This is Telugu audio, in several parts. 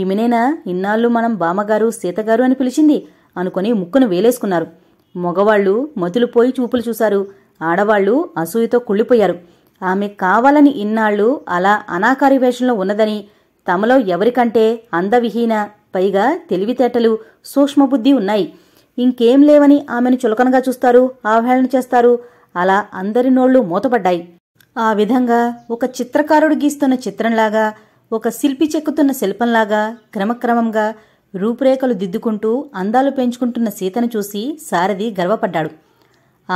ఈమెనేనా ఇన్నాళ్ళు మనం బామ్మగారు సీతగారు అని పిలిచింది అనుకుని ముక్కును వేలేసుకున్నారు మగవాళ్లు పోయి చూపులు చూశారు ఆడవాళ్లు అసూయతో కుళ్ళిపోయారు ఆమె కావాలని ఇన్నాళ్ళు అలా అనాకారి వేషంలో ఉన్నదని తమలో ఎవరికంటే అందవిహీన పైగా తెలివితేటలు సూక్ష్మబుద్ధి ఉన్నాయి ఇంకేం లేవని ఆమెను చులకనగా చూస్తారు ఆవహేళన చేస్తారు అలా అందరి నోళ్లు మూతపడ్డాయి ఆ విధంగా ఒక చిత్రకారుడు గీస్తున్న చిత్రంలాగా ఒక శిల్పి చెక్కుతున్న శిల్పంలాగా క్రమక్రమంగా రూపురేఖలు దిద్దుకుంటూ అందాలు పెంచుకుంటున్న సీతను చూసి సారథి గర్వపడ్డాడు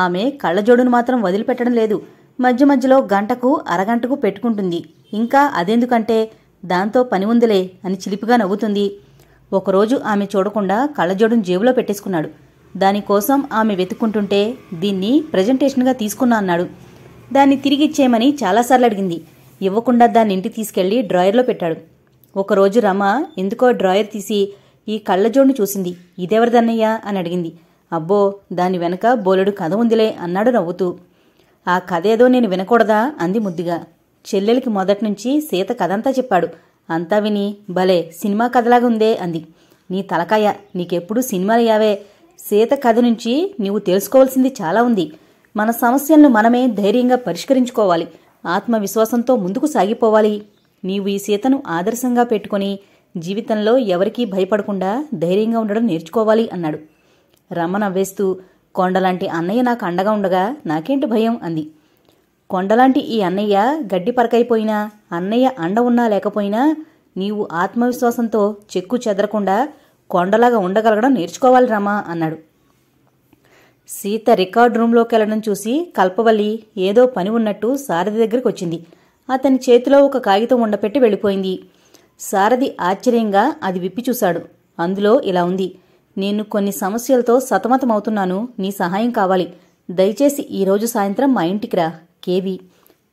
ఆమె కళ్ళజోడును మాత్రం వదిలిపెట్టడం లేదు మధ్య మధ్యలో గంటకు అరగంటకు పెట్టుకుంటుంది ఇంకా అదెందుకంటే దాంతో పని ఉందిలే అని చిలిపిగా నవ్వుతుంది ఒకరోజు ఆమె చూడకుండా కళ్ళజోడును జేబులో పెట్టేసుకున్నాడు దానికోసం ఆమె వెతుక్కుంటుంటే దీన్ని ప్రజెంటేషన్గా తీసుకున్నా అన్నాడు దాన్ని తిరిగిచ్చేయమని చాలాసార్లు అడిగింది ఇవ్వకుండా దాన్ని ఇంటికి తీసుకెళ్లి డ్రాయర్లో పెట్టాడు ఒకరోజు రమ ఎందుకో డ్రాయర్ తీసి ఈ కళ్ళజోడ్ని చూసింది ఇదెవరిదన్నయ్యా అని అడిగింది అబ్బో దాని వెనక బోలెడు కథ ఉందిలే అన్నాడు నవ్వుతూ ఆ కథ ఏదో నేను వినకూడదా అంది ముద్దుగా చెల్లెలికి మొదట్నుంచి సీత కథంతా చెప్పాడు అంతా విని భలే సినిమా కథలాగా ఉందే అంది నీ తలకాయ నీకెప్పుడు సినిమాలు యావే సీత కథ నుంచి నీవు తెలుసుకోవాల్సింది చాలా ఉంది మన సమస్యలను మనమే ధైర్యంగా పరిష్కరించుకోవాలి ఆత్మవిశ్వాసంతో ముందుకు సాగిపోవాలి నీవు ఈ సీతను ఆదర్శంగా పెట్టుకుని జీవితంలో ఎవరికీ భయపడకుండా ధైర్యంగా ఉండడం నేర్చుకోవాలి అన్నాడు రమ్మ నవ్వేస్తూ కొండలాంటి అన్నయ్య నాకు అండగా ఉండగా నాకేంటి భయం అంది కొండలాంటి ఈ అన్నయ్య గడ్డి పరకైపోయినా అన్నయ్య అండ ఉన్నా లేకపోయినా నీవు ఆత్మవిశ్వాసంతో చెక్కు చెదరకుండా కొండలాగా ఉండగలగడం నేర్చుకోవాలి రమా అన్నాడు సీత రికార్డ్ రూంలోకి వెళ్లడం చూసి కల్పవల్లి ఏదో పని ఉన్నట్టు సారథి దగ్గరికి వచ్చింది అతని చేతిలో ఒక కాగితం ఉండపెట్టి వెళ్ళిపోయింది సారథి ఆశ్చర్యంగా అది విప్పి చూశాడు అందులో ఇలా ఉంది నేను కొన్ని సమస్యలతో సతమతమవుతున్నాను నీ సహాయం కావాలి దయచేసి ఈరోజు సాయంత్రం మా ఇంటికి రా కేవి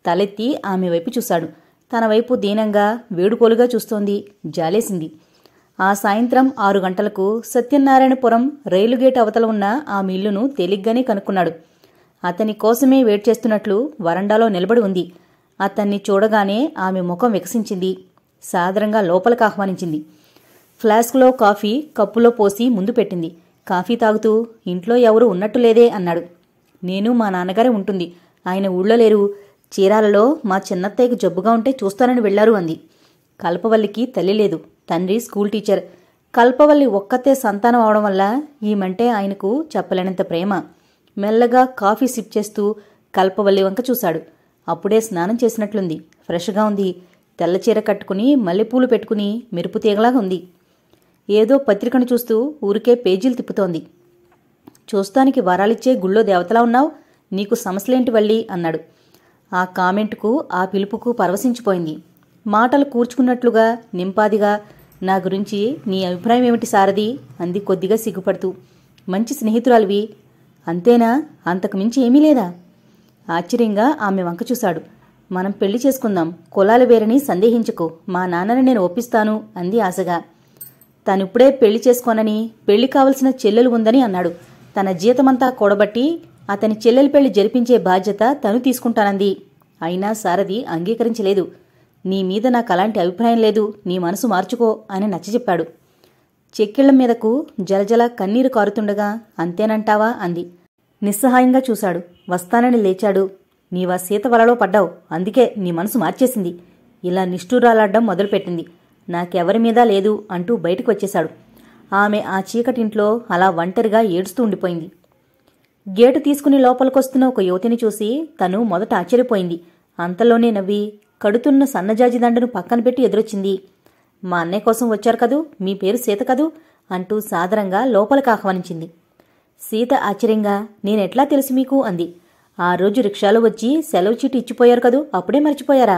తలెత్తి ఆమె వైపు చూశాడు తన వైపు దీనంగా వేడుకోలుగా చూస్తోంది జాలేసింది ఆ సాయంత్రం ఆరు గంటలకు సత్యనారాయణపురం రైలుగేట్ అవతల ఉన్న ఆ మిల్లును తేలిగ్గానే కనుక్కున్నాడు అతని కోసమే వెయిట్ చేస్తున్నట్లు వరండాలో నిలబడి ఉంది అతన్ని చూడగానే ఆమె ముఖం వికసించింది సాదరంగా లోపలికి ఆహ్వానించింది ఫ్లాస్క్లో కాఫీ కప్పులో పోసి ముందు పెట్టింది కాఫీ తాగుతూ ఇంట్లో ఎవరు ఉన్నట్టు లేదే అన్నాడు నేను మా నాన్నగారే ఉంటుంది ఆయన ఊళ్ళో లేరు చీరాలలో మా చిన్నత్తయ్యకు జబ్బుగా ఉంటే చూస్తానని వెళ్లారు అంది కల్పవల్లికి తల్లి లేదు తండ్రి స్కూల్ టీచర్ కల్పవల్లి ఒక్కతే సంతానం అవడం వల్ల ఈమంటే ఆయనకు చెప్పలేనంత ప్రేమ మెల్లగా కాఫీ సిప్ చేస్తూ కల్పవల్లి వంక చూశాడు అప్పుడే స్నానం చేసినట్లుంది ఫ్రెష్గా ఉంది తెల్లచీర కట్టుకుని మల్లెపూలు పెట్టుకుని మెరుపు తీగలాగా ఉంది ఏదో పత్రికను చూస్తూ ఊరికే పేజీలు తిప్పుతోంది చూస్తానికి వరాలిచ్చే గుళ్ళో దేవతలా ఉన్నావు నీకు సమస్యలేంటి వల్లి అన్నాడు ఆ కామెంట్కు ఆ పిలుపుకు పరవశించిపోయింది మాటలు కూర్చుకున్నట్లుగా నింపాదిగా నా గురించి నీ అభిప్రాయం ఏమిటి సారథి అంది కొద్దిగా సిగ్గుపడుతూ మంచి స్నేహితురాలివి అంతేనా అంతకు మించి ఏమీ లేదా ఆశ్చర్యంగా ఆమె వంక చూశాడు మనం పెళ్లి చేసుకుందాం కులాలు వేరని సందేహించకు మా నాన్నని నేను ఒప్పిస్తాను అంది ఆశగా తనిప్పుడే పెళ్లి చేసుకోనని పెళ్లి కావలసిన చెల్లెలు ఉందని అన్నాడు తన జీతమంతా కూడబట్టి అతని చెల్లెలి పెళ్లి జరిపించే బాధ్యత తను తీసుకుంటానంది అయినా సారథి అంగీకరించలేదు నీ మీద నాకు అలాంటి అభిప్రాయం లేదు నీ మనసు మార్చుకో అని నచ్చజెప్పాడు చెక్కిళ్ల మీదకు జలజల కన్నీరు కారుతుండగా అంతేనంటావా అంది నిస్సహాయంగా చూశాడు వస్తానని లేచాడు నీవా సీత వలలో పడ్డావు అందుకే నీ మనసు మార్చేసింది ఇలా నిష్ఠూరాలాడ్డం మొదలుపెట్టింది నాకెవరి మీద లేదు అంటూ బయటకు వచ్చేశాడు ఆమె ఆ చీకటింట్లో అలా ఒంటరిగా ఏడుస్తూ ఉండిపోయింది గేటు తీసుకుని లోపలికొస్తున్న ఒక యువతిని చూసి తను మొదట ఆశ్చర్యపోయింది అంతలోనే నవ్వి కడుతున్న సన్నజాజి దండను పక్కన పెట్టి ఎదురొచ్చింది మా అన్నయ్య కోసం వచ్చారు కదూ మీ పేరు సీత కదూ అంటూ సాదరంగా లోపలికి ఆహ్వానించింది సీత ఆశ్చర్యంగా నేనెట్లా తెలుసు మీకు అంది ఆ రోజు రిక్షాలో వచ్చి సెలవు చీటి ఇచ్చిపోయారు కదూ అప్పుడే మర్చిపోయారా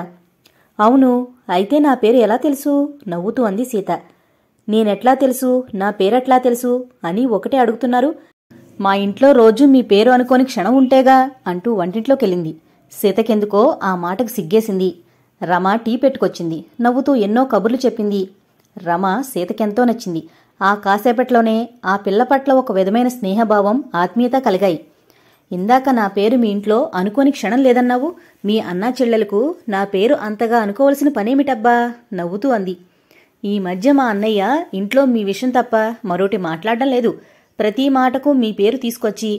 అవును అయితే నా పేరు ఎలా తెలుసు నవ్వుతూ అంది సీత నేనెట్లా తెలుసు నా పేరెట్లా తెలుసు అని ఒకటే అడుగుతున్నారు మా ఇంట్లో రోజు మీ పేరు అనుకోని క్షణం ఉంటేగా అంటూ వంటింట్లోకెళ్ళింది సీతకెందుకో ఆ మాటకు సిగ్గేసింది రమ టీ పెట్టుకొచ్చింది నవ్వుతూ ఎన్నో కబుర్లు చెప్పింది రమ సీతకెంతో నచ్చింది ఆ కాసేపట్లోనే ఆ పిల్ల పట్ల ఒక విధమైన స్నేహభావం ఆత్మీయత కలిగాయి ఇందాక నా పేరు మీ ఇంట్లో అనుకోని క్షణం లేదన్నావు మీ అన్నా చెల్లెలకు నా పేరు అంతగా అనుకోవలసిన పనేమిటబ్బా నవ్వుతూ అంది ఈ మధ్య మా అన్నయ్య ఇంట్లో మీ విషయం తప్ప మరోటి మాట్లాడడం లేదు ప్రతి మాటకు మీ పేరు తీసుకొచ్చి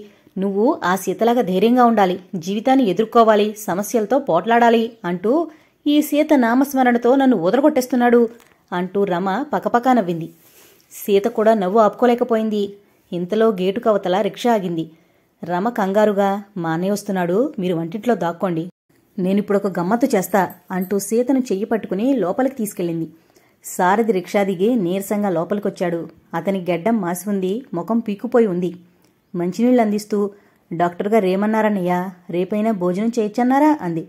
నువ్వు ఆ సీతలాగా ధైర్యంగా ఉండాలి జీవితాన్ని ఎదుర్కోవాలి సమస్యలతో పోట్లాడాలి అంటూ ఈ సీత నామస్మరణతో నన్ను వదలగొట్టేస్తున్నాడు అంటూ రమ పకపకా నవ్వింది సీత కూడా నవ్వు ఆపుకోలేకపోయింది ఇంతలో గేటు కవతల రిక్షా ఆగింది రమ కంగారుగా మా అన్నయ్య వస్తున్నాడు మీరు వంటింట్లో దాక్కోండి నేనిప్పుడొక గమ్మత్తు చేస్తా అంటూ సీతను చెయ్యి పట్టుకుని లోపలికి తీసుకెళ్ళింది సారథి రిక్షా దిగి నీరసంగా లోపలికొచ్చాడు అతని గెడ్డం మాసి ఉంది ముఖం పీక్కుపోయి ఉంది మంచినీళ్ళు అందిస్తూ డాక్టర్గా రేమన్నారన్నయ్యా రేపైనా భోజనం చేయొచ్చన్నారా అంది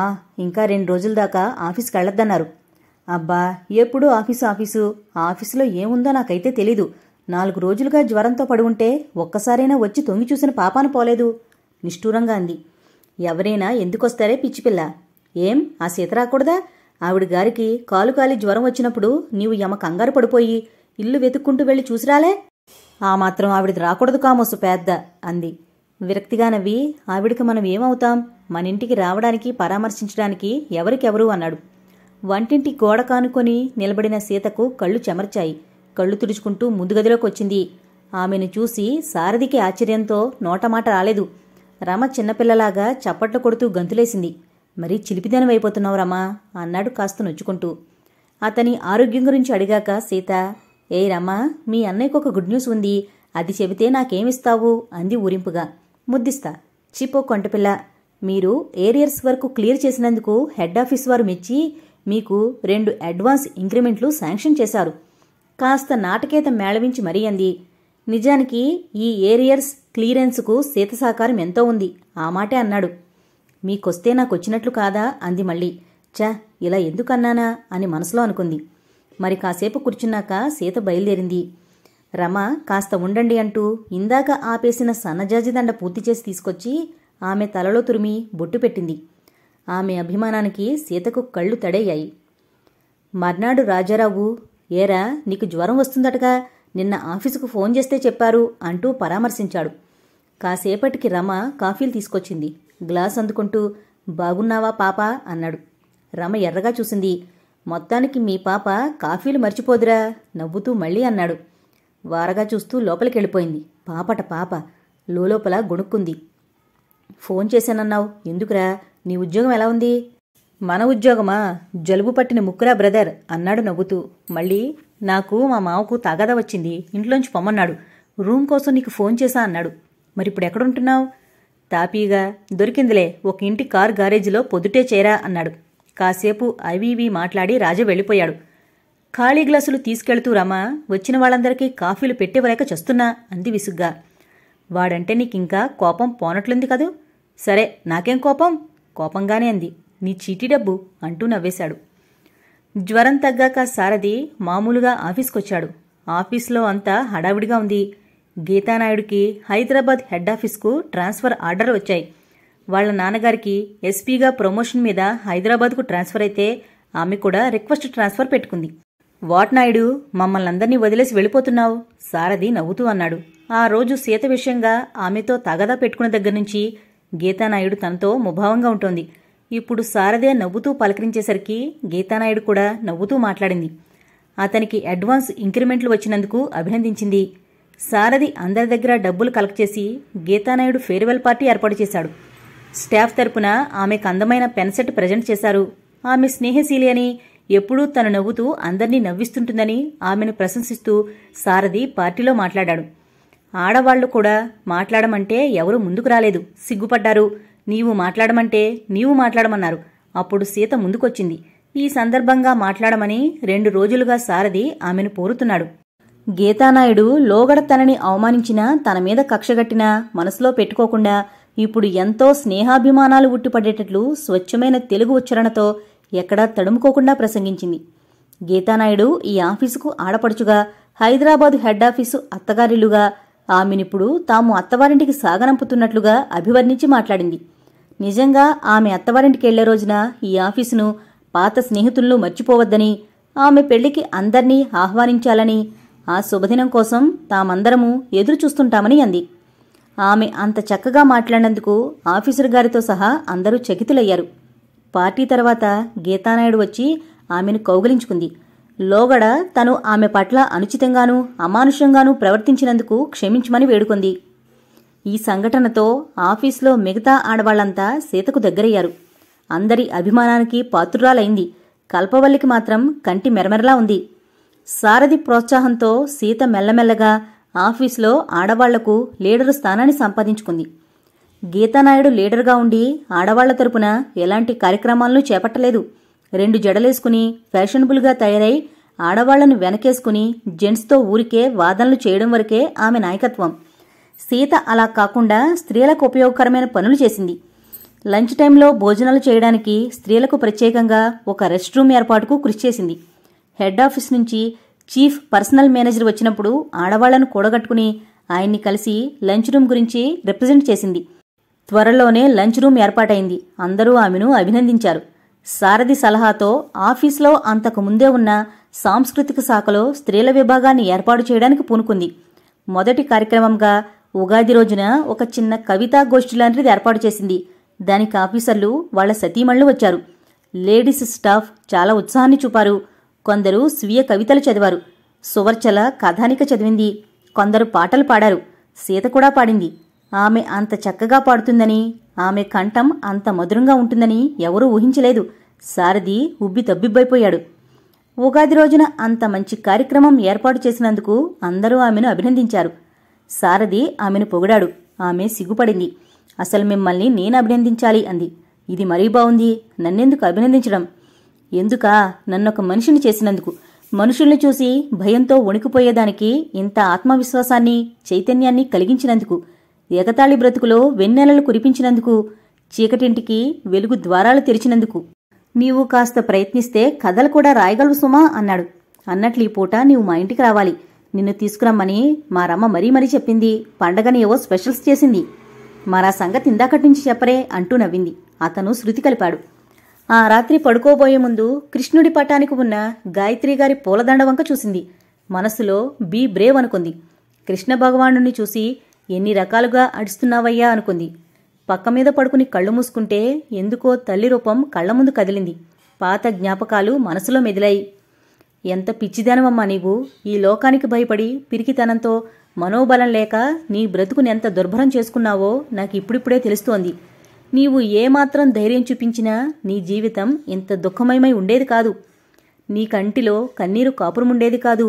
ఆ ఇంకా రెండు రోజుల దాకా ఆఫీస్కి వెళ్ళొద్దన్నారు అబ్బా ఎప్పుడు ఆఫీసు ఆఫీసు ఆఫీసులో ఏముందో నాకైతే తెలీదు నాలుగు రోజులుగా జ్వరంతో పడి ఉంటే ఒక్కసారైనా వచ్చి తొంగి చూసిన పాపాను పోలేదు నిష్ఠూరంగా అంది ఎవరైనా ఎందుకొస్తారే పిచ్చిపిల్ల ఏం ఆ సీత రాకూడదా ఆవిడ గారికి కాలు కాలి జ్వరం వచ్చినప్పుడు నీవు యమ కంగారు పడిపోయి ఇల్లు వెతుక్కుంటూ వెళ్ళి చూసిరాలే ఆ మాత్రం ఆవిడది రాకూడదు కామోసు పెద్ద అంది విరక్తిగా నవ్వి ఆవిడకి మనం ఏమవుతాం మన ఇంటికి రావడానికి పరామర్శించడానికి ఎవరికెవరు అన్నాడు వంటింటి గోడ కానుకొని నిలబడిన సీతకు కళ్ళు చెమర్చాయి కళ్ళు తుడుచుకుంటూ ముందు గదిలోకి వచ్చింది ఆమెను చూసి సారథికి ఆశ్చర్యంతో నోటమాట రాలేదు రమ చిన్నపిల్లలాగా చప్పట్లు కొడుతూ గంతులేసింది మరీ చిలిపిదనం అయిపోతున్నావు రమా అన్నాడు కాస్త నొచ్చుకుంటూ అతని ఆరోగ్యం గురించి అడిగాక సీత ఏ రమా మీ అన్నయ్యకు ఒక గుడ్ న్యూస్ ఉంది అది చెబితే నాకేమిస్తావు అంది ఊరింపుగా ముద్దిస్తా చిపో కొంటపిల్ల మీరు ఏరియర్స్ వరకు క్లియర్ చేసినందుకు హెడ్ ఆఫీస్ వారు మెచ్చి మీకు రెండు అడ్వాన్స్ ఇంక్రిమెంట్లు శాంక్షన్ చేశారు కాస్త నాటకేత మేళవించి మరీ అంది నిజానికి ఈ ఏరియర్స్ క్లియరెన్స్కు సీత సహకారం ఎంతో ఉంది ఆ మాటే అన్నాడు మీకొస్తే నాకొచ్చినట్లు కాదా అంది మళ్ళీ చ ఇలా ఎందుకన్నానా అని మనసులో అనుకుంది మరి కాసేపు కూర్చున్నాక సీత బయలుదేరింది రమ కాస్త ఉండండి అంటూ ఇందాక ఆపేసిన సన్నజాజి దండ పూర్తి చేసి తీసుకొచ్చి ఆమె తలలో తురిమి బొట్టు పెట్టింది ఆమె అభిమానానికి సీతకు కళ్ళు తడయ్యాయి మర్నాడు రాజారావు ఏరా నీకు జ్వరం వస్తుందటగా నిన్న ఆఫీసుకు ఫోన్ చేస్తే చెప్పారు అంటూ పరామర్శించాడు కాసేపటికి రమ కాఫీలు తీసుకొచ్చింది గ్లాస్ అందుకుంటూ బాగున్నావా పాప అన్నాడు రమ ఎర్రగా చూసింది మొత్తానికి మీ పాప కాఫీలు మర్చిపోదురా నవ్వుతూ మళ్ళీ అన్నాడు వారగా చూస్తూ లోపలికెళ్ళిపోయింది పాపట పాప లోపల గొణుక్కుంది ఫోన్ చేశానన్నావు ఎందుకురా నీ ఉద్యోగం ఎలా ఉంది మన ఉద్యోగమా జలుబు పట్టిన ముక్కురా బ్రదర్ అన్నాడు నవ్వుతూ మళ్ళీ నాకు మా మామకు తగద వచ్చింది ఇంట్లోంచి పొమ్మన్నాడు రూమ్ కోసం నీకు ఫోన్ చేశా అన్నాడు మరిప్పుడు ఎక్కడుంటున్నావు తాపీగా దొరికిందిలే ఒక ఇంటి కార్ గ్యారేజీలో పొద్దుటే చేరా అన్నాడు కాసేపు అవివి మాట్లాడి రాజు వెళ్ళిపోయాడు ఖాళీ గ్లాసులు తీసుకెళ్తూ రమా వచ్చిన వాళ్ళందరికీ కాఫీలు పెట్టివ్వలేక చస్తున్నా అంది విసుగ్గా వాడంటే నీకింకా కోపం పోనట్లుంది కదూ సరే నాకేం కోపం కోపంగానే అంది నీ చీటీ డబ్బు అంటూ నవ్వేశాడు జ్వరం తగ్గాక సారథి మామూలుగా ఆఫీస్కొచ్చాడు ఆఫీస్లో అంతా హడావిడిగా ఉంది గీతానాయుడికి హైదరాబాద్ హెడ్ ఆఫీస్కు ట్రాన్స్ఫర్ ఆర్డర్ వచ్చాయి వాళ్ళ నాన్నగారికి ఎస్పీగా ప్రమోషన్ మీద హైదరాబాద్కు ట్రాన్స్ఫర్ అయితే ఆమె కూడా రిక్వెస్ట్ ట్రాన్స్ఫర్ పెట్టుకుంది వాట్ నాయుడు మమ్మల్ని అందరినీ వదిలేసి వెళ్ళిపోతున్నావు సారథి నవ్వుతూ అన్నాడు ఆ రోజు సీత విషయంగా ఆమెతో తగదా పెట్టుకున్న దగ్గర నుంచి గీతానాయుడు తనతో ముభావంగా ఉంటోంది ఇప్పుడు సారదే నవ్వుతూ పలకరించేసరికి గీతానాయుడు కూడా నవ్వుతూ మాట్లాడింది అతనికి అడ్వాన్స్ ఇంక్రిమెంట్లు వచ్చినందుకు అభినందించింది సారథి అందరి దగ్గర డబ్బులు కలెక్ట్ చేసి గీతానాయుడు ఫేర్వెల్ పార్టీ ఏర్పాటు చేశాడు స్టాఫ్ తరపున ఆమెకు అందమైన పెన్సెట్ ప్రజెంట్ చేశారు ఆమె స్నేహశీలి అని ఎప్పుడూ తను నవ్వుతూ అందర్నీ నవ్విస్తుంటుందని ఆమెను ప్రశంసిస్తూ సారథి పార్టీలో మాట్లాడాడు ఆడవాళ్లు కూడా మాట్లాడమంటే ఎవరూ ముందుకు రాలేదు సిగ్గుపడ్డారు నీవు మాట్లాడమంటే నీవు మాట్లాడమన్నారు అప్పుడు సీత ముందుకొచ్చింది ఈ సందర్భంగా మాట్లాడమని రెండు రోజులుగా సారథి ఆమెను పోరుతున్నాడు గీతానాయుడు లోగడ తనని అవమానించినా తన మీద కక్షగట్టినా మనసులో పెట్టుకోకుండా ఇప్పుడు ఎంతో స్నేహాభిమానాలు ఉట్టిపడేటట్లు స్వచ్ఛమైన తెలుగు ఉచ్చారణతో ఎక్కడా తడుముకోకుండా ప్రసంగించింది గీతానాయుడు ఈ ఆఫీసుకు ఆడపడుచుగా హైదరాబాదు హెడ్ ఆఫీసు అత్తగారిలుగా ఆమెనిప్పుడు తాము అత్తవారింటికి సాగనంపుతున్నట్లుగా అభివర్ణించి మాట్లాడింది నిజంగా ఆమె అత్తవారింటికెళ్లే రోజున ఈ ఆఫీసును పాత స్నేహితులను మర్చిపోవద్దని ఆమె పెళ్లికి అందర్నీ ఆహ్వానించాలని ఆ శుభదినం కోసం తామందరము ఎదురు చూస్తుంటామని అంది ఆమె అంత చక్కగా మాట్లాడినందుకు ఆఫీసర్ గారితో సహా అందరూ చకితులయ్యారు పార్టీ తర్వాత గీతానాయుడు వచ్చి ఆమెను కౌగలించుకుంది లోగడ తను ఆమె పట్ల అనుచితంగానూ అమానుషంగానూ ప్రవర్తించినందుకు క్షమించమని వేడుకొంది ఈ సంఘటనతో ఆఫీస్లో మిగతా ఆడవాళ్లంతా సీతకు దగ్గరయ్యారు అందరి అభిమానానికి పాత్రురాలైంది కల్పవల్లికి మాత్రం కంటి మెరమెరలా ఉంది సారథి ప్రోత్సాహంతో సీత మెల్లమెల్లగా ఆఫీస్లో ఆడవాళ్లకు లీడరు స్థానాన్ని సంపాదించుకుంది గీతానాయుడు లీడర్గా ఉండి ఆడవాళ్ల తరపున ఎలాంటి కార్యక్రమాలను చేపట్టలేదు రెండు జడలేసుకుని ఫ్యాషనబుల్గా తయారై ఆడవాళ్లను వెనకేసుకుని జెంట్స్తో ఊరికే వాదనలు చేయడం వరకే ఆమె నాయకత్వం సీత అలా కాకుండా స్త్రీలకు ఉపయోగకరమైన పనులు చేసింది లంచ్ టైంలో భోజనాలు చేయడానికి స్త్రీలకు ప్రత్యేకంగా ఒక రెస్ట్ రూమ్ ఏర్పాటుకు కృషి చేసింది హెడ్ ఆఫీస్ నుంచి చీఫ్ పర్సనల్ మేనేజర్ వచ్చినప్పుడు ఆడవాళ్లను కూడగట్టుకుని ఆయన్ని కలిసి లంచ్ రూమ్ గురించి రిప్రజెంట్ చేసింది త్వరలోనే లంచ్ రూమ్ ఏర్పాటైంది అందరూ ఆమెను అభినందించారు సారథి సలహాతో ఆఫీసులో అంతకు ముందే ఉన్న సాంస్కృతిక శాఖలో స్త్రీల విభాగాన్ని ఏర్పాటు చేయడానికి పూనుకుంది మొదటి కార్యక్రమంగా ఉగాది రోజున ఒక చిన్న కవితా గోష్ఠి లాంటిది ఏర్పాటు చేసింది దానికి ఆఫీసర్లు వాళ్ల సతీమణులు వచ్చారు లేడీస్ స్టాఫ్ చాలా ఉత్సాహాన్ని చూపారు కొందరు స్వీయ కవితలు చదివారు సువర్చల కథానిక చదివింది కొందరు పాటలు పాడారు సీత కూడా పాడింది ఆమె అంత చక్కగా పాడుతుందని ఆమె కంఠం అంత మధురంగా ఉంటుందని ఎవరూ ఊహించలేదు సారథి ఉబ్బి తబ్బిబ్బైపోయాడు ఉగాది రోజున అంత మంచి కార్యక్రమం ఏర్పాటు చేసినందుకు అందరూ ఆమెను అభినందించారు సారథి ఆమెను పొగిడాడు ఆమె సిగ్గుపడింది అసలు మిమ్మల్ని నేను అభినందించాలి అంది ఇది మరీ బాగుంది నన్నెందుకు అభినందించడం ఎందుకా నన్నొక మనిషిని చేసినందుకు మనుషుల్ని చూసి భయంతో వణికిపోయేదానికి ఇంత ఆత్మవిశ్వాసాన్ని చైతన్యాన్ని కలిగించినందుకు ఎగతాళి బ్రతుకులో వెన్నెలలు కురిపించినందుకు చీకటింటికి వెలుగు ద్వారాలు తెరిచినందుకు నీవు కాస్త ప్రయత్నిస్తే కథలు కూడా రాయగలవు సుమా అన్నాడు అన్నట్లు ఈ పూట నీవు మా ఇంటికి రావాలి నిన్ను తీసుకురమ్మని మా రమ్మ మరీ మరీ చెప్పింది పండగని ఏవో స్పెషల్స్ చేసింది మరా సంగతి ఇందాకటి నుంచి చెప్పరే అంటూ నవ్వింది అతను శృతి కలిపాడు ఆ రాత్రి పడుకోబోయే ముందు కృష్ణుడి పటానికి ఉన్న గాయత్రి గారి పూలదండవంక చూసింది మనసులో బీ బ్రేవ్ అనుకుంది కృష్ణ భగవానుణ్ణి చూసి ఎన్ని రకాలుగా అడుస్తున్నావయ్యా అనుకుంది పక్క మీద పడుకుని కళ్ళు మూసుకుంటే ఎందుకో తల్లి రూపం కళ్ల ముందు కదిలింది పాత జ్ఞాపకాలు మనసులో మెదిలాయి ఎంత పిచ్చిదానమమ్మా నీవు ఈ లోకానికి భయపడి పిరికితనంతో మనోబలం లేక నీ బ్రతుకుని ఎంత దుర్భరం చేసుకున్నావో నాకు ఇప్పుడిప్పుడే తెలుస్తోంది నీవు ఏమాత్రం ధైర్యం చూపించినా నీ జీవితం ఇంత దుఃఖమయమై ఉండేది కాదు నీ కంటిలో కన్నీరు కాపురముండేది కాదు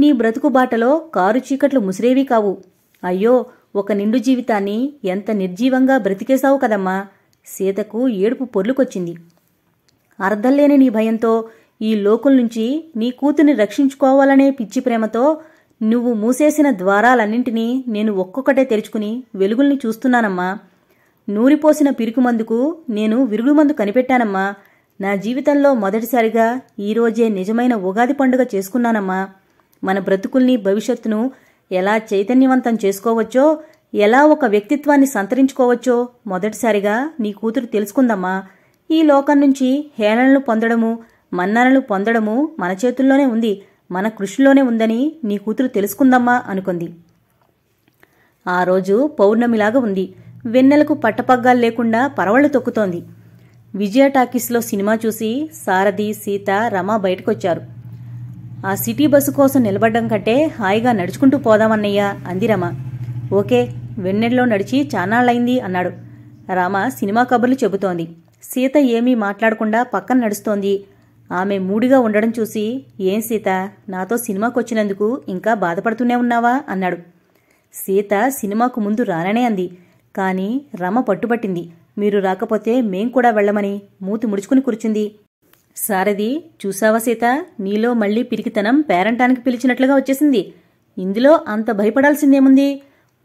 నీ బ్రతుకు బాటలో కారు చీకట్లు ముసిరేవి కావు అయ్యో ఒక నిండు జీవితాన్ని ఎంత నిర్జీవంగా బ్రతికేశావు కదమ్మా సీతకు ఏడుపు పొర్లుకొచ్చింది అర్ధంలేని నీ భయంతో ఈ లోకం నుంచి నీ కూతుర్ని రక్షించుకోవాలనే పిచ్చి ప్రేమతో నువ్వు మూసేసిన ద్వారాలన్నింటినీ నేను ఒక్కొక్కటే తెరుచుకుని వెలుగుల్ని చూస్తున్నానమ్మా నూరిపోసిన పిరుకుమందుకు నేను విరుగుమందు కనిపెట్టానమ్మా నా జీవితంలో మొదటిసారిగా ఈరోజే నిజమైన ఉగాది పండుగ చేసుకున్నానమ్మా మన బ్రతుకుల్ని భవిష్యత్తును ఎలా చైతన్యవంతం చేసుకోవచ్చో ఎలా ఒక వ్యక్తిత్వాన్ని సంతరించుకోవచ్చో మొదటిసారిగా నీ కూతురు తెలుసుకుందమ్మా ఈ లోకం నుంచి హేళనలు పొందడము మన్ననలు పొందడము మన చేతుల్లోనే ఉంది మన కృషిలోనే ఉందని నీ కూతురు తెలుసుకుందమ్మా అనుకుంది ఆ రోజు పౌర్ణమిలాగా ఉంది వెన్నెలకు పట్టపగ్గాలు లేకుండా పరవళ్లు తొక్కుతోంది విజయ టాకీస్లో సినిమా చూసి సారథి సీత రమ బయటకొచ్చారు ఆ సిటీ బస్సు కోసం నిలబడ్డం కంటే హాయిగా నడుచుకుంటూ పోదామన్నయ్యా అంది రమ ఓకే వెన్నెల్లో నడిచి చానాళ్ళైంది అన్నాడు రామ సినిమా కబుర్లు చెబుతోంది సీత ఏమీ మాట్లాడకుండా పక్కన నడుస్తోంది ఆమె మూడిగా ఉండడం చూసి ఏం సీత నాతో సినిమాకు వచ్చినందుకు ఇంకా బాధపడుతూనే ఉన్నావా అన్నాడు సీత సినిమాకు ముందు రాననే అంది కానీ రమ పట్టుబట్టింది మీరు రాకపోతే మేం కూడా వెళ్ళమని మూతి ముడుచుకుని కూర్చుంది సారథి చూసావా సీత నీలో మళ్ళీ పిరికితనం పేరంటానికి పిలిచినట్లుగా వచ్చేసింది ఇందులో అంత భయపడాల్సిందేముంది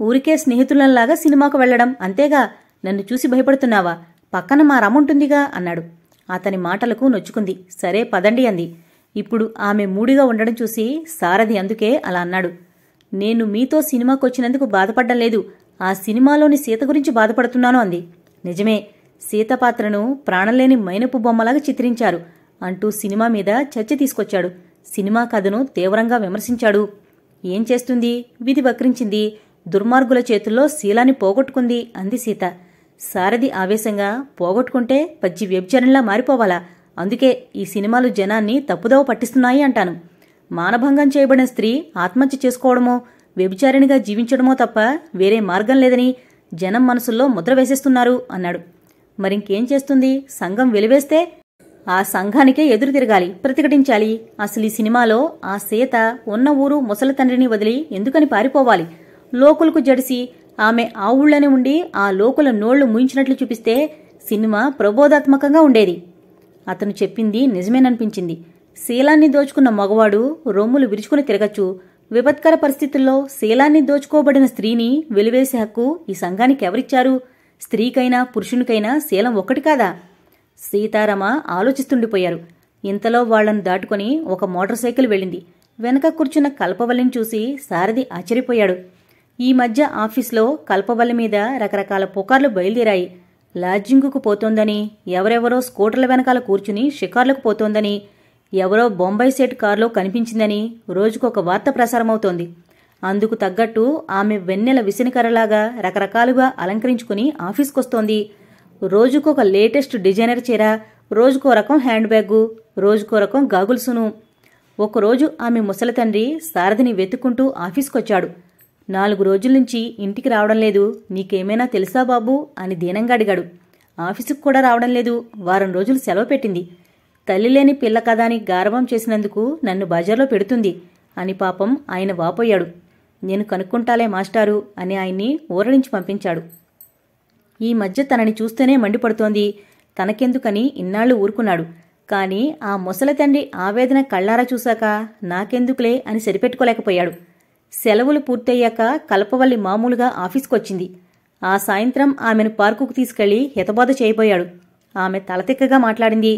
ఊరికే స్నేహితులంలాగా సినిమాకు వెళ్లడం అంతేగా నన్ను చూసి భయపడుతున్నావా పక్కన మా రమ్ముంటుందిగా అన్నాడు అతని మాటలకు నొచ్చుకుంది సరే పదండి అంది ఇప్పుడు ఆమె మూడిగా ఉండడం చూసి సారథి అందుకే అలా అన్నాడు నేను మీతో సినిమాకొచ్చినందుకు బాధపడ్డం లేదు ఆ సినిమాలోని సీత గురించి బాధపడుతున్నాను అంది నిజమే సీత పాత్రను ప్రాణంలేని మైనపు బొమ్మలాగా చిత్రించారు అంటూ సినిమా మీద చర్చ తీసుకొచ్చాడు సినిమా కథను తీవ్రంగా విమర్శించాడు ఏం చేస్తుంది విధి వక్రించింది దుర్మార్గుల చేతుల్లో శీలాన్ని పోగొట్టుకుంది అంది సీత సారథి ఆవేశంగా పోగొట్టుకుంటే పచ్చి వ్యభిచరణలా మారిపోవాలా అందుకే ఈ సినిమాలు జనాన్ని తప్పుదోవ పట్టిస్తున్నాయి అంటాను మానభంగం చేయబడిన స్త్రీ ఆత్మహత్య చేసుకోవడమో వ్యభిచారిణిగా జీవించడమో తప్ప వేరే మార్గం లేదని జనం మనసుల్లో ముద్ర వేసేస్తున్నారు అన్నాడు మరింకేం చేస్తుంది సంఘం వెలివేస్తే ఆ సంఘానికే ఎదురు తిరగాలి ప్రతిఘటించాలి అసలు ఈ సినిమాలో ఆ సీత ఉన్న ఊరు ముసలి తండ్రిని వదిలి ఎందుకని పారిపోవాలి లోకులకు జడిసి ఆమె ఆ ఉండి ఆ లోకుల నోళ్లు ముయించినట్లు చూపిస్తే సినిమా ప్రబోధాత్మకంగా ఉండేది అతను చెప్పింది నిజమేననిపించింది శీలాన్ని దోచుకున్న మగవాడు రొమ్ములు విరుచుకుని తిరగచ్చు విపత్కర పరిస్థితుల్లో శీలాన్ని దోచుకోబడిన స్త్రీని వెలివేసే హక్కు ఈ సంఘానికి ఎవరిచ్చారు స్త్రీకైనా పురుషునికైనా శీలం ఒక్కటి కాదా సీతారామ ఆలోచిస్తుండిపోయారు ఇంతలో వాళ్లను దాటుకొని ఒక మోటార్ సైకిల్ వెళ్ళింది వెనక కూర్చున్న కల్పవల్లిని చూసి సారథి ఆశ్చర్యపోయాడు ఈ మధ్య ఆఫీస్లో కల్పవల్లి మీద రకరకాల పుకార్లు బయలుదేరాయి లాడ్జింగుకు పోతోందని ఎవరెవరో స్కూటర్ల వెనకాల కూర్చుని షికార్లకు పోతోందని ఎవరో బొంబాయి సెట్ కారులో కనిపించిందని రోజుకొక వార్త ప్రసారమవుతోంది అందుకు తగ్గట్టు ఆమె వెన్నెల విసినికరలాగా రకరకాలుగా అలంకరించుకుని ఆఫీస్కొస్తోంది రోజుకొక లేటెస్ట్ డిజైనర్ చీర రోజుకో రకం హ్యాండ్ బ్యాగు రోజుకో రకం గాగుల్సును ఒకరోజు ఆమె ముసలి తండ్రి సారథిని వెతుక్కుంటూ ఆఫీస్కొచ్చాడు నాలుగు రోజుల నుంచి ఇంటికి రావడం లేదు నీకేమైనా తెలుసా బాబు అని దీనంగా అడిగాడు ఆఫీసుకు కూడా రావడం లేదు వారం రోజులు సెలవు పెట్టింది తల్లి లేని పిల్ల కదా అని గారవం చేసినందుకు నన్ను బజార్లో పెడుతుంది అని పాపం ఆయన వాపోయాడు నేను కనుక్కుంటాలే మాస్టారు అని ఆయన్ని ఊరడించి పంపించాడు ఈ మధ్య తనని చూస్తేనే మండిపడుతోంది తనకెందుకని ఇన్నాళ్లు ఊరుకున్నాడు కానీ ఆ ముసల తండ్రి ఆవేదన కళ్ళారా చూశాక నాకెందుకులే అని సరిపెట్టుకోలేకపోయాడు సెలవులు పూర్తయ్యాక కలపవల్లి మామూలుగా ఆఫీస్కొచ్చింది ఆ సాయంత్రం ఆమెను పార్కుకు తీసుకెళ్లి హితబోధ చేయబోయాడు ఆమె తలతిక్కగా మాట్లాడింది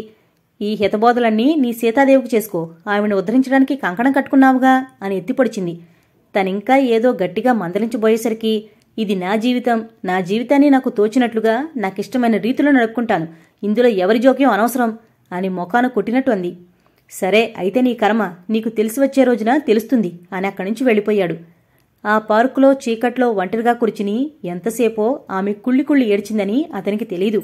ఈ హితబోధలన్నీ నీ సీతాదేవికి చేసుకో ఆమెను ఉద్ధరించడానికి కంకణం కట్టుకున్నావుగా అని ఎత్తిపొడిచింది తనింకా ఏదో గట్టిగా మందలించబోయేసరికి ఇది నా జీవితం నా జీవితాన్ని నాకు తోచినట్లుగా నాకిష్టమైన రీతిలో నడుపుకుంటాను ఇందులో ఎవరి జోక్యం అనవసరం అని మొఖాను కొట్టినట్టు అంది సరే అయితే నీ కర్మ నీకు తెలిసి వచ్చే రోజున తెలుస్తుంది అని అక్కడి నుంచి వెళ్ళిపోయాడు ఆ పార్కులో చీకట్లో ఒంటరిగా కూర్చుని ఎంతసేపో ఆమె కుళ్ళి కుళ్ళి ఏడ్చిందని అతనికి తెలీదు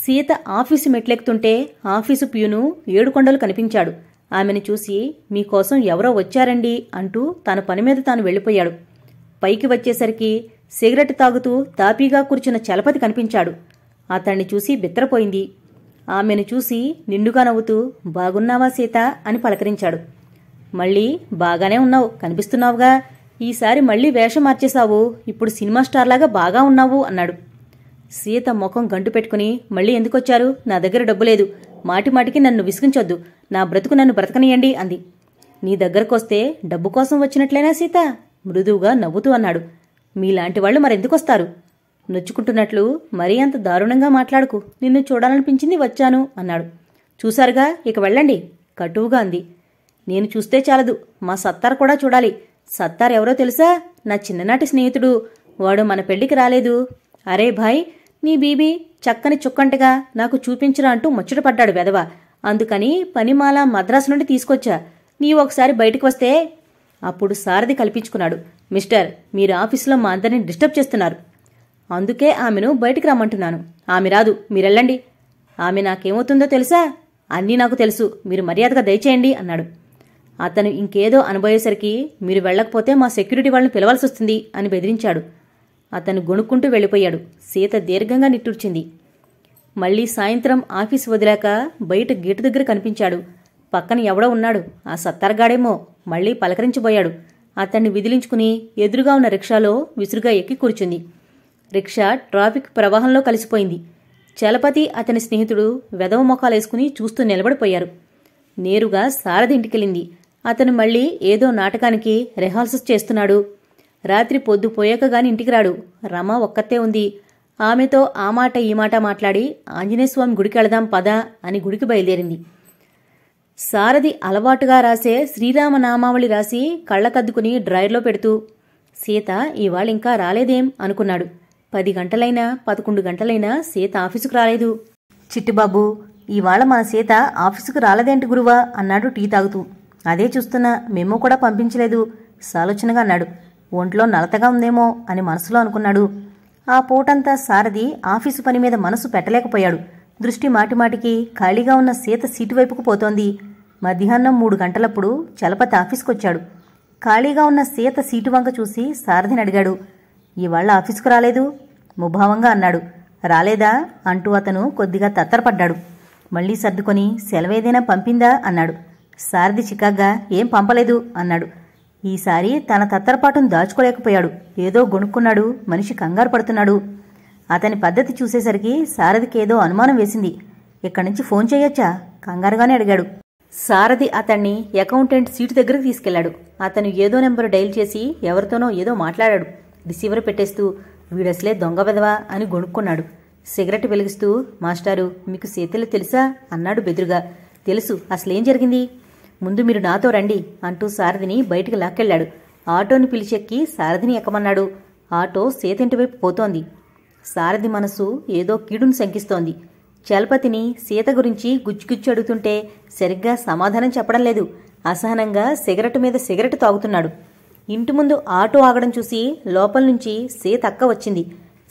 సీత ఆఫీసు మెట్లెక్కుతుంటే ఆఫీసు ప్యూను ఏడుకొండలు కనిపించాడు ఆమెను చూసి మీకోసం ఎవరో వచ్చారండి అంటూ తన పని మీద తాను వెళ్ళిపోయాడు పైకి వచ్చేసరికి సిగరెట్ తాగుతూ తాపీగా కూర్చున్న చలపతి కనిపించాడు అతన్ని చూసి బిత్తరపోయింది ఆమెను చూసి నిండుగా నవ్వుతూ బాగున్నావా సీత అని పలకరించాడు మళ్ళీ బాగానే ఉన్నావు కనిపిస్తున్నావుగా ఈసారి మళ్ళీ వేషం మార్చేశావు ఇప్పుడు సినిమా స్టార్లాగా బాగా ఉన్నావు అన్నాడు సీత ముఖం గంటు పెట్టుకుని మళ్ళీ ఎందుకొచ్చారు నా దగ్గర డబ్బు లేదు మాటిమాటికి నన్ను విసిగించొద్దు నా బ్రతుకు నన్ను బ్రతకనియండి అంది నీ దగ్గరకొస్తే డబ్బు కోసం వచ్చినట్లేనా సీత మృదువుగా నవ్వుతూ అన్నాడు మీలాంటి వాళ్ళు మరెందుకొస్తారు నొచ్చుకుంటున్నట్లు మరీ అంత దారుణంగా మాట్లాడుకు నిన్ను చూడాలనిపించింది వచ్చాను అన్నాడు చూశారుగా ఇక వెళ్ళండి కటువుగా అంది నేను చూస్తే చాలదు మా సత్తార్ కూడా చూడాలి సత్తార్ ఎవరో తెలుసా నా చిన్ననాటి స్నేహితుడు వాడు మన పెళ్లికి రాలేదు అరే భాయ్ నీ బీబీ చక్కని చుక్కంటగా నాకు చూపించరా అంటూ ముచ్చటపడ్డాడు వెధవ అందుకని పనిమాల మద్రాసు నుండి తీసుకొచ్చా నీవు ఒకసారి బయటకు వస్తే అప్పుడు సారథి కల్పించుకున్నాడు మిస్టర్ మీరు ఆఫీసులో మా అందరిని డిస్టర్బ్ చేస్తున్నారు అందుకే ఆమెను బయటికి రమ్మంటున్నాను ఆమె రాదు మీరెళ్ళండి ఆమె నాకేమవుతుందో తెలుసా అన్నీ నాకు తెలుసు మీరు మర్యాదగా దయచేయండి అన్నాడు అతను ఇంకేదో అనుభవేసరికి మీరు వెళ్ళకపోతే మా సెక్యూరిటీ వాళ్ళని పిలవాల్సి వస్తుంది అని బెదిరించాడు అతను గొణుక్కుంటూ వెళ్ళిపోయాడు సీత దీర్ఘంగా నిట్టూర్చింది మళ్లీ సాయంత్రం ఆఫీస్ వదిలాక బయట గేటు దగ్గర కనిపించాడు పక్కన ఎవడో ఉన్నాడు ఆ సత్తార్గాడేమో మళ్లీ పలకరించిపోయాడు అతన్ని విదిలించుకుని ఎదురుగా ఉన్న రిక్షాలో విసురుగా ఎక్కి కూర్చుంది రిక్షా ట్రాఫిక్ ప్రవాహంలో కలిసిపోయింది చలపతి అతని స్నేహితుడు వెదవ మొఖాలేసుకుని చూస్తూ నిలబడిపోయారు నేరుగా సారథి ఇంటికెళ్ళింది అతను మళ్ళీ ఏదో నాటకానికి రిహార్సల్స్ చేస్తున్నాడు రాత్రి పొద్దుపోయాకగాని ఇంటికి రాడు రమ ఒక్కతే ఉంది ఆమెతో ఆ మాట ఈ మాట మాట్లాడి ఆంజనేయస్వామి గుడికి వెళదాం పద అని గుడికి బయలుదేరింది సారథి అలవాటుగా రాసే శ్రీరామనామావళి రాసి కళ్ళకద్దుకుని డ్రైర్లో పెడుతూ సీత ఇవాళ ఇంకా రాలేదేం అనుకున్నాడు పది గంటలైనా పదకొండు గంటలైనా సీత ఆఫీసుకు రాలేదు చిట్టుబాబు ఇవాళ మా సీత ఆఫీసుకు రాలేదేంటి గురువా అన్నాడు టీ తాగుతూ అదే చూస్తున్నా మేము కూడా పంపించలేదు సాలోచనగా అన్నాడు ఒంట్లో నలతగా ఉందేమో అని మనసులో అనుకున్నాడు ఆ పూటంతా సారథి ఆఫీసు పని మీద మనసు పెట్టలేకపోయాడు దృష్టి మాటిమాటికి ఖాళీగా ఉన్న సీత సీటు వైపుకు పోతోంది మధ్యాహ్నం మూడు గంటలప్పుడు చలపతి వచ్చాడు ఖాళీగా ఉన్న సీత సీటు వంక చూసి సారథిని అడిగాడు ఇవాళ ఆఫీస్కు రాలేదు ముభావంగా అన్నాడు రాలేదా అంటూ అతను కొద్దిగా తత్తరపడ్డాడు మళ్ళీ సర్దుకొని సెలవేదైనా పంపిందా అన్నాడు సారథి చికాగ్గా ఏం పంపలేదు అన్నాడు ఈసారి తన తత్తరపాటును దాచుకోలేకపోయాడు ఏదో గొణుక్కున్నాడు మనిషి కంగారు పడుతున్నాడు అతని పద్ధతి చూసేసరికి సారథికి ఏదో అనుమానం వేసింది ఇక్కడి నుంచి ఫోన్ చేయొచ్చా కంగారుగానే అడిగాడు సారథి అతన్ని అకౌంటెంట్ సీటు దగ్గరకు తీసుకెళ్లాడు అతను ఏదో నెంబరు డైల్ చేసి ఎవరితోనో ఏదో మాట్లాడాడు రిసీవర్ పెట్టేస్తూ వీడసలే దొంగ బెదవా అని గొనుక్కున్నాడు సిగరెట్ వెలిగిస్తూ మాస్టారు మీకు సేతలు తెలుసా అన్నాడు బెదురుగా తెలుసు అసలేం జరిగింది ముందు మీరు నాతో రండి అంటూ సారథిని బయటికి లాక్కెళ్లాడు ఆటోని పిలిచెక్కి సారథిని ఎక్కమన్నాడు ఆటో సేతింటి వైపు పోతోంది సారథి మనసు ఏదో కీడును శంకిస్తోంది చలపతిని సీత గురించి గుజ్జుగుజ్జు అడుగుతుంటే సరిగ్గా సమాధానం చెప్పడం లేదు అసహనంగా సిగరెట్ మీద సిగరెట్ తాగుతున్నాడు ఇంటి ముందు ఆటో ఆగడం చూసి లోపల నుంచి సీత అక్క వచ్చింది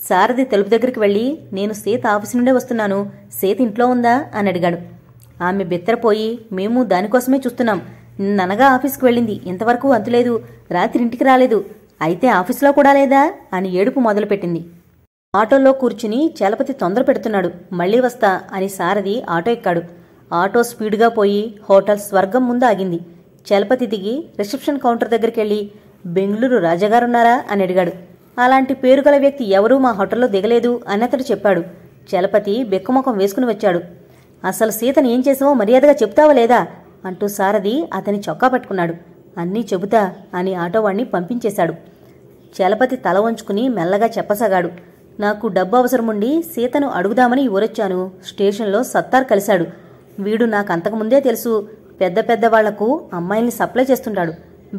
సారథి తలుపు దగ్గరికి వెళ్ళి నేను సీత ఆఫీస్ నుండే వస్తున్నాను సీత ఇంట్లో ఉందా అని అడిగాడు ఆమె బిత్తరపోయి మేము దానికోసమే చూస్తున్నాం నిన్ననగా ఆఫీస్కి వెళ్ళింది ఇంతవరకు అంతులేదు రాత్రి ఇంటికి రాలేదు అయితే ఆఫీస్లో కూడా లేదా అని ఏడుపు మొదలుపెట్టింది ఆటోలో కూర్చుని చలపతి తొందర పెడుతున్నాడు మళ్ళీ వస్తా అని సారథి ఆటో ఎక్కాడు ఆటో స్పీడ్గా పోయి హోటల్ స్వర్గం ముందు ఆగింది చలపతి దిగి రిసెప్షన్ కౌంటర్ దగ్గరికెళ్ళి బెంగళూరు రాజాగారున్నారా అని అడిగాడు అలాంటి పేరుగల వ్యక్తి ఎవరూ మా హోటల్లో దిగలేదు అని అతడు చెప్పాడు చలపతి బెక్కుముఖం వేసుకుని వచ్చాడు అసలు సీతను ఏం చేసావో మర్యాదగా చెప్తావా లేదా అంటూ సారథి అతని చొక్కా పట్టుకున్నాడు అన్నీ చెబుతా అని ఆటోవాణ్ణి పంపించేశాడు చలపతి తల వంచుకుని మెల్లగా చెప్పసాగాడు నాకు డబ్బు అవసరముండి సీతను అడుగుదామని ఊరొచ్చాను స్టేషన్లో సత్తార్ కలిశాడు వీడు నాకు తెలుసు పెద్ద పెద్ద వాళ్లకు అమ్మాయిల్ని సప్లై చేస్తుంటాడు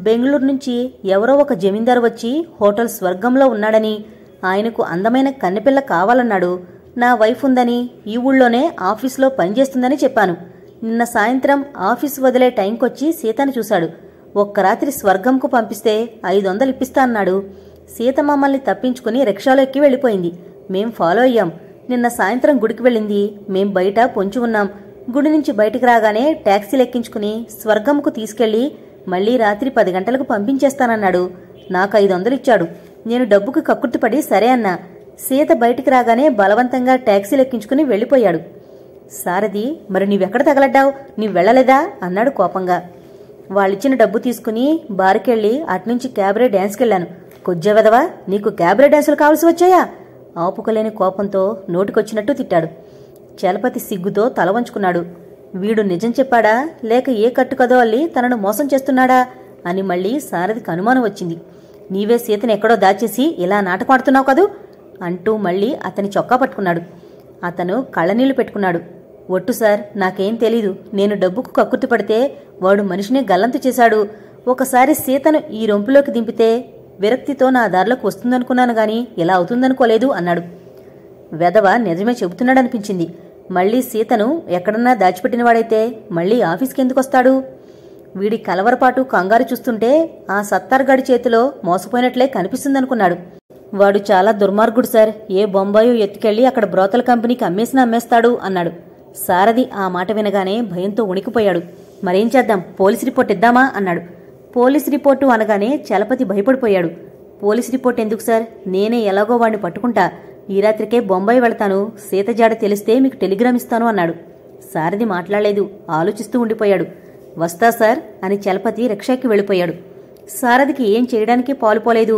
బెంగళూరు నుంచి ఎవరో ఒక జమీందారు వచ్చి హోటల్ స్వర్గంలో ఉన్నాడని ఆయనకు అందమైన కన్నెపిల్ల కావాలన్నాడు నా వైఫ్ ఉందని ఈ ఊళ్ళోనే ఆఫీస్లో పనిచేస్తుందని చెప్పాను నిన్న సాయంత్రం ఆఫీస్ వదిలే టైంకొచ్చి సీతను చూశాడు ఒక్క రాత్రి స్వర్గంకు పంపిస్తే ఐదు వందలు ఇప్పిస్తా అన్నాడు సీత మమ్మల్ని తప్పించుకుని రిక్షాలో ఎక్కి వెళ్ళిపోయింది మేం ఫాలో అయ్యాం నిన్న సాయంత్రం గుడికి వెళ్ళింది మేం బయట పొంచి ఉన్నాం గుడి నుంచి బయటికి రాగానే ట్యాక్సీ ఎక్కించుకుని స్వర్గంకు తీసుకెళ్లి మళ్లీ రాత్రి పది గంటలకు పంపించేస్తానన్నాడు నాకు ఐదు వందలు ఇచ్చాడు నేను డబ్బుకు కక్కుర్తిపడి సరే అన్నా సీత బయటికి రాగానే బలవంతంగా ట్యాక్సీలు ఎక్కించుకుని వెళ్ళిపోయాడు సారథి మరి నీవెక్కడ తగలడ్డావు నీవు వెళ్ళలేదా అన్నాడు కోపంగా వాళ్ళిచ్చిన డబ్బు తీసుకుని బారుకెళ్ళి అట్నుంచి క్యాబరే డ్యాన్స్కెళ్ళాను కుజ్జవెదవా నీకు క్యాబ్రే డాన్సులు కావాల్సి వచ్చాయా ఆపుకోలేని కోపంతో నోటికొచ్చినట్టు తిట్టాడు చలపతి సిగ్గుతో తల వంచుకున్నాడు వీడు నిజం చెప్పాడా లేక ఏ కట్టుకదో అల్లి తనను మోసం చేస్తున్నాడా అని మళ్ళీ సారథికి అనుమానం వచ్చింది నీవే సీతను ఎక్కడో దాచేసి ఇలా నాటకమాడుతున్నావు కదూ అంటూ మళ్ళీ అతని చొక్కా పట్టుకున్నాడు అతను కళ్ళనీళ్లు పెట్టుకున్నాడు ఒట్టు సార్ నాకేం తెలీదు నేను డబ్బుకు కక్కుర్తి పడితే వాడు మనిషిని గల్లంతు చేశాడు ఒకసారి సీతను ఈ రొంపులోకి దింపితే విరక్తితో నా దారిలోకి వస్తుందనుకున్నాను గాని ఇలా అవుతుందనుకోలేదు అన్నాడు వెధవ నిజమే చెబుతున్నాడనిపించింది మళ్లీ సీతను ఎక్కడన్నా దాచిపెట్టినవాడైతే మళ్లీ ఆఫీస్కి ఎందుకొస్తాడు వీడి కలవరపాటు కంగారు చూస్తుంటే ఆ సత్తార్గాడి చేతిలో మోసపోయినట్లే కనిపిస్తుందనుకున్నాడు వాడు చాలా దుర్మార్గుడు సార్ ఏ బొంబాయో ఎత్తుకెళ్లి అక్కడ బ్రోతల కంపెనీకి అమ్మేసిన అమ్మేస్తాడు అన్నాడు సారథి ఆ మాట వినగానే భయంతో ఉణికిపోయాడు మరేం చేద్దాం పోలీస్ రిపోర్ట్ ఇద్దామా అన్నాడు పోలీస్ రిపోర్టు అనగానే చలపతి భయపడిపోయాడు పోలీస్ రిపోర్ట్ ఎందుకు సార్ నేనే ఎలాగో వాడిని పట్టుకుంటా ఈ రాత్రికే బొంబాయి వెళతాను సీతజాడ తెలిస్తే మీకు టెలిగ్రామ్ ఇస్తాను అన్నాడు సారథి మాట్లాడలేదు ఆలోచిస్తూ ఉండిపోయాడు వస్తా సార్ అని చలపతి రక్షాకి వెళ్ళిపోయాడు సారథికి ఏం చేయడానికి పాలుపోలేదు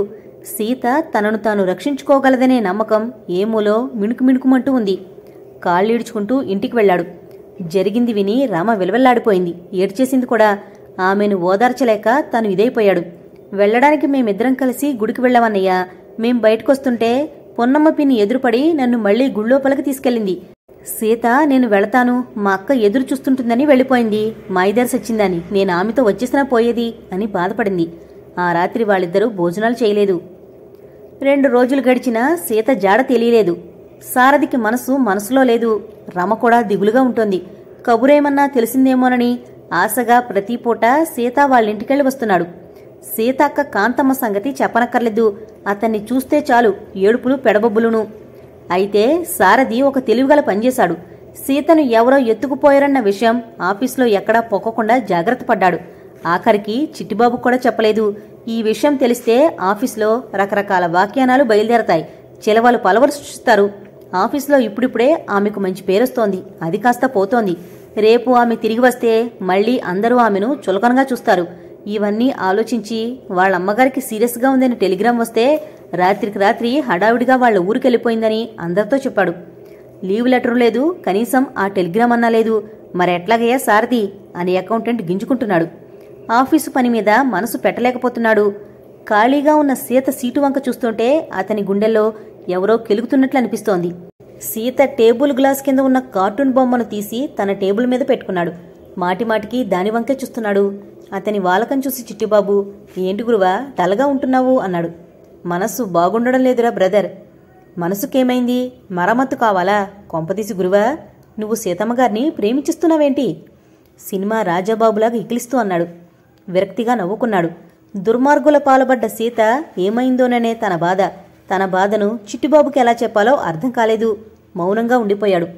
సీత తనను తాను రక్షించుకోగలదనే నమ్మకం ఏమూలో మిణుకు మిణుకుమంటూ ఉంది కాళ్ళీడ్చుకుంటూ ఇంటికి వెళ్ళాడు జరిగింది విని రామ విలవెల్లాడిపోయింది ఏడ్చేసింది కూడా ఆమెను ఓదార్చలేక తను ఇదైపోయాడు వెళ్లడానికి మేమిద్దరం కలిసి గుడికి వెళ్ళామన్నయ్యా మేం బయటకొస్తుంటే పొన్నమ్మ పిన్ని ఎదురుపడి నన్ను మళ్లీ గుళ్ళోపలకి తీసుకెళ్ళింది సీత నేను వెళతాను మా అక్క ఎదురు చూస్తుంటుందని వెళ్ళిపోయింది మాయిదారి సచ్చిందని నేను ఆమెతో వచ్చేసినా పోయేది అని బాధపడింది ఆ రాత్రి వాళ్ళిద్దరూ భోజనాలు చేయలేదు రెండు రోజులు గడిచినా సీత జాడ తెలియలేదు సారథికి మనసు మనసులో లేదు రమ కూడా దిగులుగా ఉంటుంది కబురేమన్నా తెలిసిందేమోనని ఆశగా ప్రతి పూట సీత వాళ్ళింటికెళ్ళి వస్తున్నాడు సీత అక్క కాంతమ్మ సంగతి చెప్పనక్కర్లేదు అతన్ని చూస్తే చాలు ఏడుపులు పెడబొబ్బులును అయితే సారథి ఒక తెలివిగల పనిచేశాడు సీతను ఎవరో ఎత్తుకుపోయారన్న విషయం ఆఫీస్లో ఎక్కడా పొక్కకుండా జాగ్రత్త పడ్డాడు ఆఖరికి చిట్టిబాబు కూడా చెప్పలేదు ఈ విషయం తెలిస్తే ఆఫీస్లో రకరకాల వాఖ్యానాలు బయలుదేరతాయి చిలవలు పలవరు సృష్టిస్తారు ఆఫీస్లో ఇప్పుడిప్పుడే ఆమెకు మంచి పేరొస్తోంది అది కాస్త పోతోంది రేపు ఆమె తిరిగి వస్తే మళ్లీ అందరూ ఆమెను చులకనగా చూస్తారు ఇవన్నీ ఆలోచించి వాళ్ళ అమ్మగారికి సీరియస్గా ఉందని టెలిగ్రామ్ వస్తే రాత్రికి రాత్రి హడావిడిగా వాళ్ళ ఊరికెళ్ళిపోయిందని అందరితో చెప్పాడు లీవ్ లెటర్ లేదు కనీసం ఆ టెలిగ్రామ్ అన్నా లేదు మరెట్లాగయ్యా సారథి అని అకౌంటెంట్ గింజుకుంటున్నాడు ఆఫీసు పని మీద మనసు పెట్టలేకపోతున్నాడు ఖాళీగా ఉన్న సీత సీటు వంక చూస్తుంటే అతని గుండెల్లో ఎవరో కెలుగుతున్నట్లు అనిపిస్తోంది సీత టేబుల్ గ్లాస్ కింద ఉన్న కార్టూన్ బొమ్మను తీసి తన టేబుల్ మీద పెట్టుకున్నాడు మాటిమాటికి దాని వంకే చూస్తున్నాడు అతని వాలకం చూసి చిట్టిబాబు ఏంటి గురువా డల్గా ఉంటున్నావు అన్నాడు మనస్సు బాగుండడం లేదురా బ్రదర్ మనసుకేమైంది మరమ్మత్తు కావాలా కొంపదీసి గురువా నువ్వు సీతమ్మగారిని ప్రేమించిస్తున్నావేంటి సినిమా రాజాబాబులాగా ఇకిలిస్తూ అన్నాడు విరక్తిగా నవ్వుకున్నాడు దుర్మార్గుల పాల్పడ్డ సీత ఏమైందోననే తన బాధ తన బాధను చిట్టుబాబుకి ఎలా చెప్పాలో అర్థం కాలేదు మౌనంగా ఉండిపోయాడు